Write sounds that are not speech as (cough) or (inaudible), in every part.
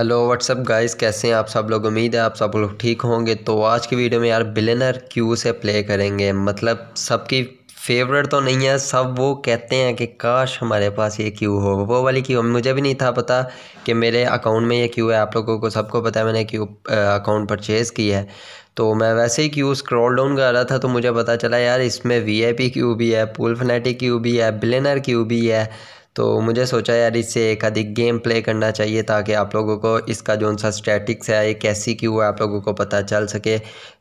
hello what's up guys कैसे हैं आप सब लोग उम्मीद है आप सब लोग ठीक होंगे तो आज की वीडियो में यार बिलेनर क्यू से प्ले करेंगे मतलब सबकी फेवरेट तो नहीं है सब वो कहते हैं कि काश हमारे पास ये क्यू हो वो वाली क्यू मुझे भी नहीं था पता कि मेरे अकाउंट में ये क्यू है आप लोगों को सबको पता है मैंने क्यू अकाउंट परचेज़ की है तो मैं वैसे ही क्यू स्क्रॉल डाउन कर रहा था तो मुझे पता चला यार इसमें वी आई पी क्यू भी है पुल फनेटिक क्यू भी है बिलेनर क्यू भी है तो मुझे सोचा यार इससे एक अधिक गेम प्ले करना चाहिए ताकि आप लोगों को इसका जो सा स्टैटिक्स है ये कैसी क्यों है आप लोगों को पता चल सके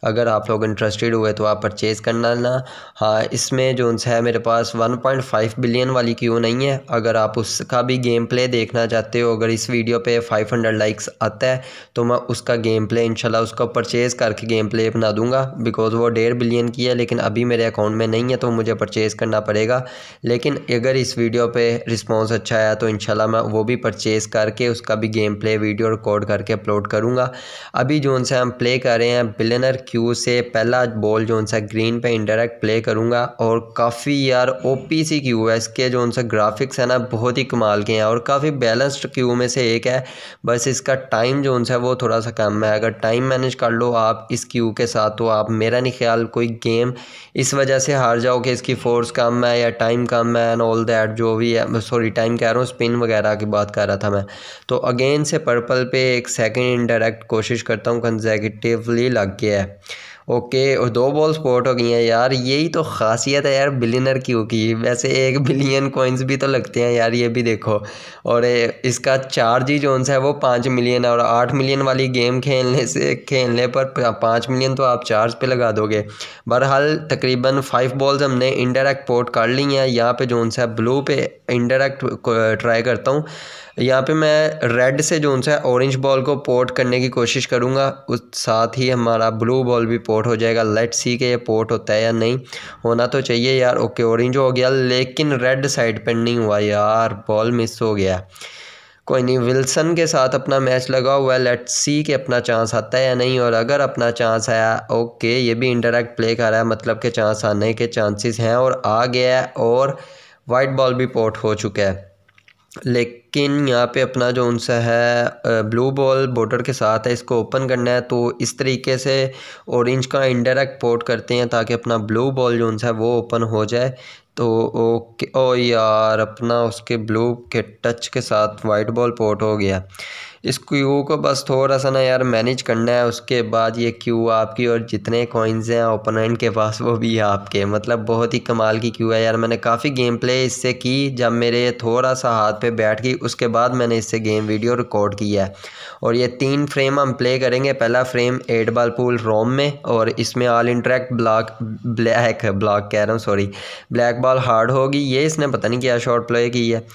अगर आप लोग इंटरेस्टेड हुए तो आप परचेज़ करना ना हाँ इसमें जो सा है मेरे पास 1.5 बिलियन वाली क्यों नहीं है अगर आप उसका भी गेम प्ले देखना चाहते हो अगर इस वीडियो पर फाइव लाइक्स आता है तो मैं उसका गेम प्ले इनशाला उसको परचेज़ करके गेम प्ले बना दूँगा बिकॉज़ वो डेढ़ बिलियन की है लेकिन अभी मेरे अकाउंट में नहीं है तो मुझे परचेज़ करना पड़ेगा लेकिन अगर इस वीडियो पर रिस्पॉन्स अच्छा आया तो इंशाल्लाह मैं वो भी परचेज़ करके उसका भी गेम प्ले वीडियो रिकॉर्ड करके अपलोड करूँगा अभी जो उनसे हम प्ले कर रहे हैं बिलनर क्यू से पहला बॉल जो उनसे ग्रीन पे इंडायरेक्ट प्ले करूँगा और काफ़ी यार ओ पी सी क्यू है इसके जो उनसे ग्राफिक्स है ना बहुत ही कमाल के हैं और काफ़ी बैलेंस्ड क्यू में से एक है बस इसका टाइम जो उनसे वो थोड़ा सा कम है अगर टाइम मैनेज कर लो आप इस क्यू के साथ तो आप मेरा नहीं ख्याल कोई गेम इस वजह से हार जाओ कि इसकी फोर्स कम है या टाइम कम है एंड ऑल दैट जो भी है सॉरी टाइम कह रहा हूँ स्पिन वगैरह की बात कर रहा था मैं तो अगेन से पर्पल पे एक सेकंड इंडायरेक्ट कोशिश करता हूँ कंजेगटिवली लग गया है ओके और दो बॉल स्पॉट हो गई हैं यार यही तो खासियत है यार बिलियनर की होगी वैसे एक बिलियन (laughs) कॉइन्स भी तो लगते हैं यार ये भी देखो और इसका चार्ज ही जो सा है वो पाँच मिलियन और आठ मिलियन वाली गेम खेलने से खेलने पर पाँच मिलियन तो आप चार्ज पे लगा दोगे बहरहाल तकरीबन फाइव बॉल्स हमने इंडायरेक्ट पोर्ट कर ली हैं यहाँ पर जो सा ब्लू पे इंडायरेक्ट ट्राई करता हूँ यहाँ पे मैं रेड से जो है ऑरेंज बॉल को पोर्ट करने की कोशिश करूँगा उस साथ ही हमारा ब्लू बॉल भी पोर्ट हो जाएगा लेट सी के ये पोर्ट होता है या नहीं होना तो चाहिए यार ओके ऑरेंज हो गया लेकिन रेड साइड पर नहीं हुआ यार बॉल मिस हो गया कोई नहीं विल्सन के साथ अपना मैच लगा हुआ है लेट सी के अपना चांस आता है या नहीं और अगर अपना चांस आया ओके ये भी इंटरेक्ट प्ले कर रहा है मतलब के चांस आने के चांसेस हैं और आ गया है और वाइट बॉल भी पोर्ट हो चुका है लेकिन यहाँ पे अपना जो उनसा है ब्लू बॉल बॉर्डर के साथ है इसको ओपन करना है तो इस तरीके से ऑरेंज का इनडायरेक्ट पोर्ट करते हैं ताकि अपना ब्लू बॉल जो उनसा है वो ओपन हो जाए तो ओके ओ यार अपना उसके ब्लू के टच के साथ वाइट बॉल पोर्ट हो गया इस क्यू को बस थोड़ा सा ना यार मैनेज करना है उसके बाद ये क्यू आपकी और जितने कॉइन्स हैं ओपोनेंट के पास वो भी है आपके मतलब बहुत ही कमाल की क्यू है यार मैंने काफ़ी गेम प्ले इससे की जब मेरे थोड़ा सा हाथ पे बैठ गई उसके बाद मैंने इससे गेम वीडियो रिकॉर्ड किया है और ये तीन फ्रेम हम प्ले करेंगे पहला frame eight ball pool room में और इसमें all indirect block black block कह रहा हूँ सॉरी ब्लैक बॉल हार्ड होगी ये इसने पता नहीं क्या शॉर्ट प्ले की है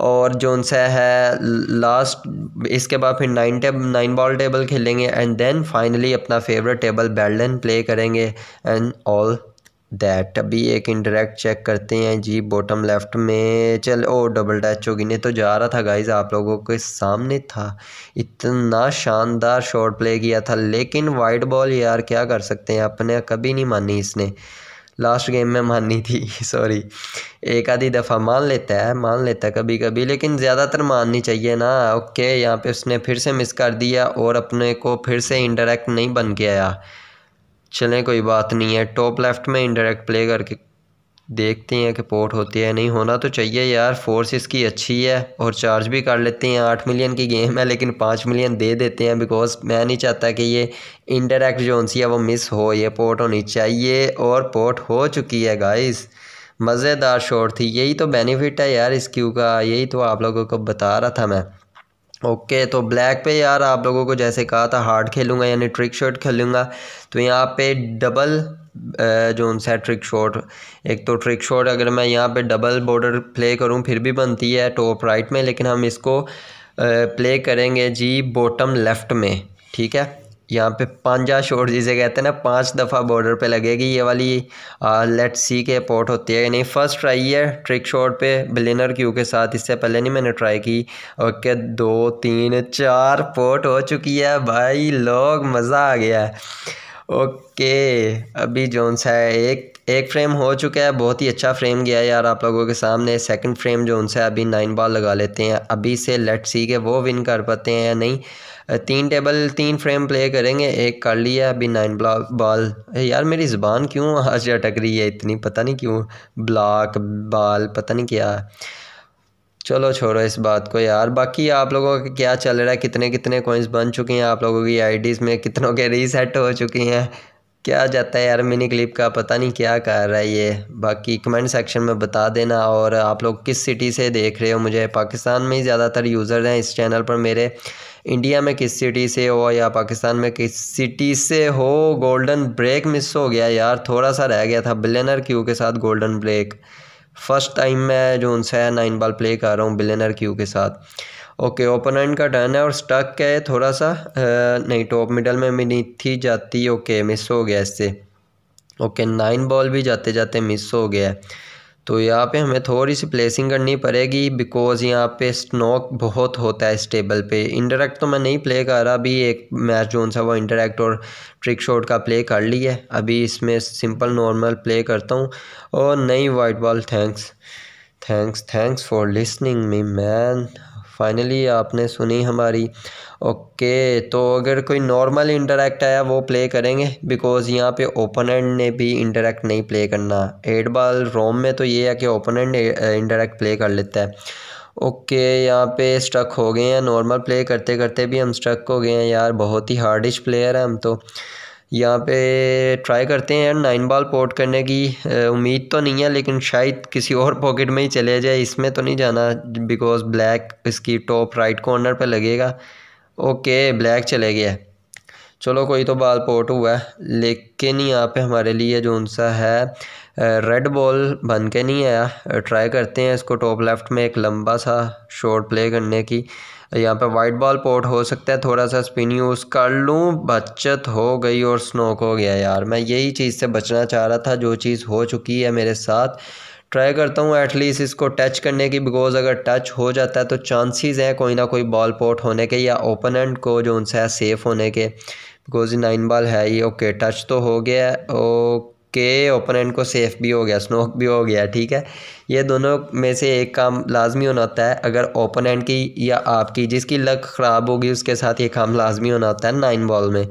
और जो सा है लास्ट इसके बाद फिर nine tab nine ball table खेलेंगे एंड देन फाइनली अपना फेवरेट टेबल बैडलन प्ले करेंगे एंड ऑल दैट अभी एक इंडरेक्ट चेक करते हैं जी बॉटम लेफ्ट में चल ओ डबल टच गई नहीं तो जा रहा था गाइज आप लोगों के सामने था इतना शानदार शॉट प्ले किया था लेकिन वाइड बॉल यार क्या कर सकते हैं अपने कभी नहीं मानी इसने लास्ट गेम में माननी थी सॉरी एक आधी दफ़ा मान लेता है मान लेता है कभी कभी लेकिन ज़्यादातर माननी चाहिए ना ओके यहाँ पे उसने फिर से मिस कर दिया और अपने को फिर से इंडायरेक्ट नहीं बन के आया चलें कोई बात नहीं है टॉप लेफ़्ट में इंडायरेक्ट प्ले करके देखते हैं कि पोर्ट होती है नहीं होना तो चाहिए यार फोर्स इसकी अच्छी है और चार्ज भी कर लेते हैं आठ मिलियन की गेम है लेकिन पाँच मिलियन दे देते हैं बिकॉज मैं नहीं चाहता कि ये इनडायरेक्ट जो सी है वो मिस हो ये पोर्ट होनी चाहिए और पोर्ट हो चुकी है गाइस मज़ेदार शॉट थी यही तो बेनिफिट है यार इस क्यू का यही तो आप लोगों को बता रहा था मैं ओके तो ब्लैक पे यार आप लोगों को जैसे कहा था हार्ड खेलूँगा यानी ट्रिक शॉट खेलूँगा तो यहाँ पे डबल जो उनसे ट्रिक शॉट एक तो ट्रिक शॉट अगर मैं यहाँ पे डबल बॉर्डर प्ले करूँ फिर भी बनती है टॉप राइट में लेकिन हम इसको प्ले करेंगे जी बॉटम लेफ़्ट में ठीक है यहाँ पे पांजा शोर जिसे कहते हैं ना पांच दफ़ा बॉर्डर पे लगेगी ये वाली लेट सी के पोर्ट होती है नहीं फर्स्ट ट्राई है ट्रिक शॉट पे बिलिनर क्यू के साथ इससे पहले नहीं मैंने ट्राई की ओके दो तीन चार पोर्ट हो चुकी है भाई लोग मज़ा आ गया है ओके अभी जोन्स है एक एक फ्रेम हो चुका है बहुत ही अच्छा फ्रेम गया है यार आप लोगों के सामने सेकंड फ्रेम जो उनसे अभी नाइन बॉल लगा लेते हैं अभी से लेट सी के वो विन कर पाते हैं या नहीं तीन टेबल तीन फ्रेम प्ले करेंगे एक कर लिया अभी नाइन बॉल यार मेरी ज़बान क्यों आज अटक रही है इतनी पता नहीं क्यों ब्लॉक बॉल पता नहीं क्या चलो छोड़ो इस बात को यार बाकी आप लोगों का क्या चल रहा है कितने कितने कोइंस बन चुके हैं आप लोगों की आईडीज़ में कितनों के रीसेट हो चुकी हैं क्या जाता है यार मिनी क्लिप का पता नहीं क्या कर रहा है ये बाकी कमेंट सेक्शन में बता देना और आप लोग किस सिटी से देख रहे हो मुझे पाकिस्तान में ही ज़्यादातर यूज़र हैं इस चैनल पर मेरे इंडिया में किस सिटी से हो या पाकिस्तान में किस सिटी से हो गोल्डन ब्रेक मिस हो गया यार थोड़ा सा रह गया था बिलेनर क्यू के साथ गोल्डन ब्रेक फ़र्स्ट टाइम मैं जो उनसे नाइन बॉल प्ले कर रहा हूँ बिलेनर क्यू के साथ ओके ओपोनेंट का डन है और स्टक क्या है थोड़ा सा आ, नहीं टॉप मिडल में थी जाती ओके मिस हो गया इससे ओके नाइन बॉल भी जाते जाते मिस हो गया तो यहाँ पे हमें थोड़ी सी प्लेसिंग करनी पड़ेगी बिकॉज़ यहाँ पे स्नोक बहुत होता है इस टेबल पे इंडरेक्ट तो मैं नहीं प्ले कर रहा अभी एक मैच जोन सा वो इंटरेक्ट और ट्रिक शॉट का प्ले कर ली है अभी इसमें सिंपल नॉर्मल प्ले करता हूँ और नई white ball thanks thanks thanks for listening me man finally आपने सुनी हमारी ओके तो अगर कोई नॉर्मल इंटरेक्ट आया वो प्ले करेंगे बिकॉज़ यहाँ पे ओपोनेंट ने भी इंटरेक्ट नहीं प्ले करना एट बॉल रोम में तो ये है कि ओपोनेंट इंटरेक्ट प्ले कर लेता है ओके okay, यहाँ पे स्ट्रक हो गए हैं नॉर्मल प्ले करते करते भी हम स्ट्रक हो गए हैं यार बहुत ही हार्डिश प्लेयर है हम तो यहाँ पे ट्राई करते हैं यार नाइन बॉल पोर्ट करने की उम्मीद तो नहीं है लेकिन शायद किसी और पॉकेट में ही चले जाए इसमें तो नहीं जाना बिकॉज ब्लैक इसकी टॉप राइट कॉर्नर पे लगेगा ओके ब्लैक चले गया चलो कोई तो बॉल पोर्ट हुआ है लेकिन यहाँ पे हमारे लिए जो उनसा है रेड बॉल बन के नहीं आया ट्राई करते हैं इसको टॉप लेफ़्ट में एक लंबा सा शॉट प्ले करने की यहाँ पे वाइट बॉल पोर्ट हो सकता है थोड़ा सा स्पिन यूज़ कर लूँ बचत हो गई और स्नोक हो गया यार मैं यही चीज़ से बचना चाह रहा था जो चीज़ हो चुकी है मेरे साथ ट्राई करता हूँ एटलीस्ट इसको टच करने की बिकॉज अगर टच हो जाता है तो चांसेस हैं कोई ना कोई बॉल पोर्ट होने के या एंड को जो उनसे है सेफ़ होने के बिकॉज नाइन बॉल है ये ओके टच तो हो गया ओके के ओपोनेंट को सेफ भी हो गया स्नोक भी हो गया ठीक है ये दोनों में से एक काम लाजमी होना होता है अगर ओपोनेंट की या आपकी जिसकी लक ख़राब होगी उसके साथ ये काम लाजमी होना होता है नाइन बॉल में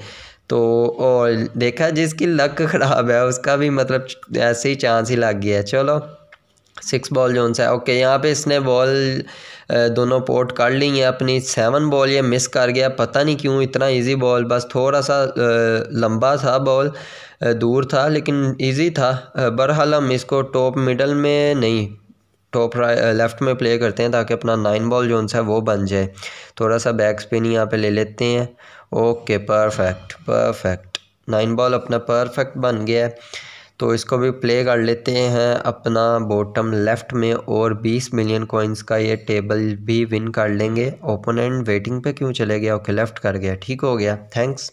तो और देखा जिसकी लक (laughs) ख़राब है उसका भी मतलब ऐसे ही चांस ही लग गया चलो सिक्स बॉल जोन है ओके यहाँ पे इसने बॉल दोनों पोर्ट कर ली है अपनी सेवन बॉल ये मिस कर गया पता नहीं क्यों इतना इजी बॉल बस थोड़ा सा लंबा था बॉल दूर था लेकिन इजी था बहरहाल हम इसको टॉप मिडल में नहीं टॉप लेफ़्ट में प्ले करते हैं ताकि अपना नाइन बॉल जोन है वो बन जाए थोड़ा सा बैक स्पिन यहाँ पर ले लेते हैं okay perfect perfect nine ball अपना परफेक्ट बन गया है तो इसको भी प्ले कर लेते हैं अपना बॉटम लेफ़्ट में और 20 मिलियन कॉइन्स का ये टेबल भी विन कर लेंगे ओपोनेंट वेटिंग पे क्यों चले गया ओके लेफ़्ट कर गया ठीक हो गया थैंक्स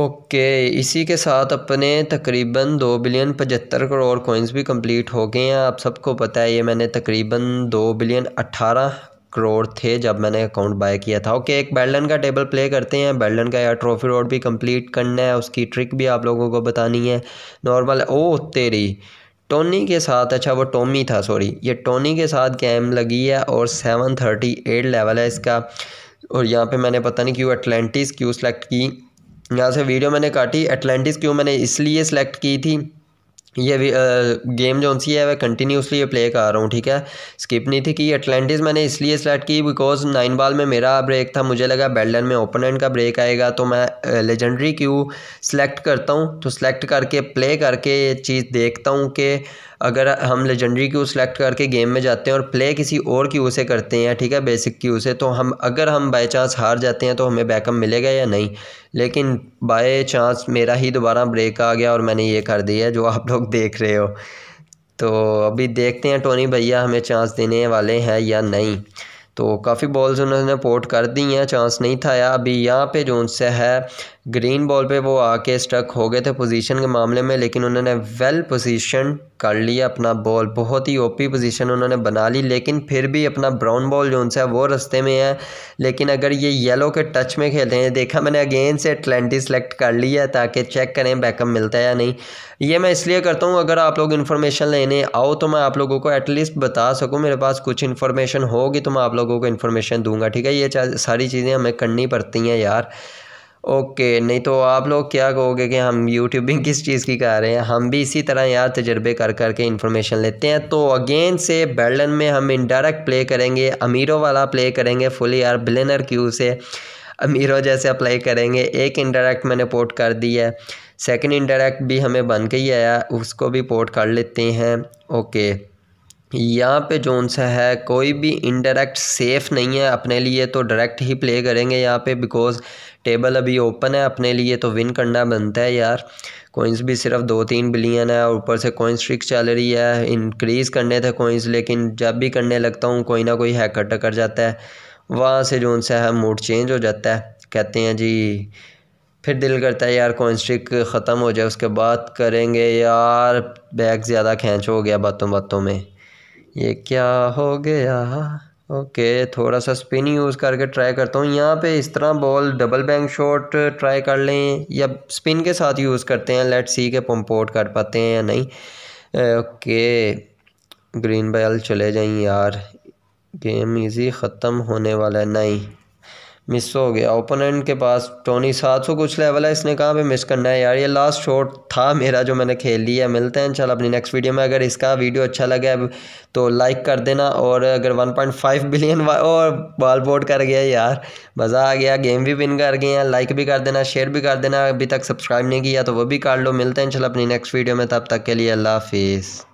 ओके इसी के साथ अपने तकरीबन दो बिलियन पचहत्तर करोड़ कॉइन्स भी कंप्लीट हो गए हैं आप सबको पता है ये मैंने तकरीबन दो बिलियन अट्ठारह करोड़ थे जब मैंने अकाउंट बाय किया था ओके एक बैडलन का टेबल प्ले करते हैं बैडलन का या ट्रॉफी रोड भी कंप्लीट करना है उसकी ट्रिक भी आप लोगों को बतानी है नॉर्मल ओ तेरी टोनी के साथ अच्छा वो टोमी था सॉरी ये टोनी के साथ गेम लगी है और सेवन थर्टी एट लेवल है इसका और यहाँ पे मैंने पता नहीं क्यों एटलेंटिस क्यों सेलेक्ट की यहाँ से वीडियो मैंने काटी एटलेंटिस क्यों मैंने इसलिए सेलेक्ट की थी ये भी गेम जो सी है वह कंटिन्यूसली ये प्ले कर रहा हूँ ठीक है स्किप नहीं थी कि अटलांटिस मैंने इसलिए सेलेक्ट की बिकॉज नाइन बॉल में मेरा ब्रेक था मुझे लगा बेल्डन में ओपोनेंट का ब्रेक आएगा तो मैं लेजेंडरी क्यू सेलेक्ट करता हूँ तो सेलेक्ट करके प्ले करके ये चीज़ देखता हूँ कि अगर हम लेजेंडरी क्यू सेलेक्ट करके गेम में जाते हैं और प्ले किसी और क्यू से करते हैं ठीक है बेसिक क्यू से तो हम अगर हम बाई चांस हार जाते हैं तो हमें बैकअप मिलेगा या नहीं लेकिन बाई चांस मेरा ही दोबारा ब्रेक आ गया और मैंने ये कर दिया जो आप लोग देख रहे हो तो अभी देखते हैं टोनी भैया हमें चांस देने वाले हैं या नहीं तो काफ़ी बॉल्स उन्होंने पोर्ट कर दी हैं चांस नहीं था या अभी यहाँ पे जो उनसे है ग्रीन बॉल पे वो आके स्टक हो गए थे पोजीशन के मामले में लेकिन उन्होंने वेल पोजीशन कर लिया अपना बॉल बहुत ही ओपी पोजीशन उन्होंने बना ली लेकिन फिर भी अपना ब्राउन बॉल जो उनसे वो रस्ते में है लेकिन अगर ये येलो के टच में खेलते हैं देखा मैंने अगेन से ट्वेंटी सेलेक्ट कर लिया ताकि चेक करें बैकअप मिलता है या नहीं ये मैं इसलिए करता हूँ अगर आप लोग इन्फॉर्मेशन लेने आओ तो मैं आप लोगों को एटलीस्ट बता सकूँ मेरे पास कुछ इन्फॉर्मेशन होगी तो मैं आप लोगों को इन्फॉर्मेशन दूंगा ठीक है ये सारी चीज़ें हमें करनी पड़ती हैं यार ओके नहीं तो आप लोग क्या कहोगे कि हम यूट्यूबिंग किस चीज़ की कर रहे हैं हम भी इसी तरह यार तजर्बे कर कर के इन्फॉर्मेशन लेते हैं तो अगेन से बर्लिन में हम इनडायरेक्ट प्ले करेंगे अमीरों वाला प्ले करेंगे फुली यार बिलेनर क्यू से अमीरों जैसे अप्लाई करेंगे एक इनडायरेक्ट मैंने पोर्ट कर दी है सेकेंड इनडायरेक्ट भी हमें बन गई है आया उसको भी पोर्ट कर लेते हैं ओके यहाँ पे जोन सा है कोई भी इनडायरेक्ट सेफ़ नहीं है अपने लिए तो डायरेक्ट ही प्ले करेंगे यहाँ पे बिकॉज़ टेबल अभी ओपन है अपने लिए तो विन करना बनता है यार कोइंस भी सिर्फ दो तीन बिलियन है और ऊपर से कोइंस ट्रिक चल रही है इंक्रीज़ करने थे कोइंस लेकिन जब भी करने लगता हूँ कोई ना कोई हैकर टकर जाता है वहाँ से जो उनसे है मूड चेंज हो जाता है कहते हैं जी फिर दिल करता है यार कोइंस ट्रिक ख़त्म हो जाए उसके बाद करेंगे यार बैग ज़्यादा खींच हो गया बातों बातों में ये क्या हो गया ओके थोड़ा सा स्पिन यूज़ करके ट्राई करता हूँ यहाँ पे इस तरह ball double bank shot try कर लें या स्पिन के साथ यूज़ करते हैं लेट सी के पम्पोर्ट कर पाते हैं या नहीं ओके ग्रीन बैल चले जाएँ यार गेम इजी ख़त्म होने वाला है नहीं मिस हो गया ओपोनेंट के पास टोनी सात सौ कुछ लेवल है इसने कहाँ पे मिस करना है यार ये लास्ट शॉट था मेरा जो मैंने खेल लिया मिलते हैं चल अपनी नेक्स्ट वीडियो में अगर इसका वीडियो अच्छा लगे अब तो लाइक कर देना और अगर 1.5 बिलियन और बॉल बोर्ड कर गया यार मज़ा आ गया गेम भी विन कर गए हैं लाइक भी कर देना शेयर भी कर देना अभी तक सब्सक्राइब नहीं किया तो वो भी कर लो मिलते हैं चल अपनी नेक्स्ट वीडियो में तब तक के लिए अल्लाह हाफिज़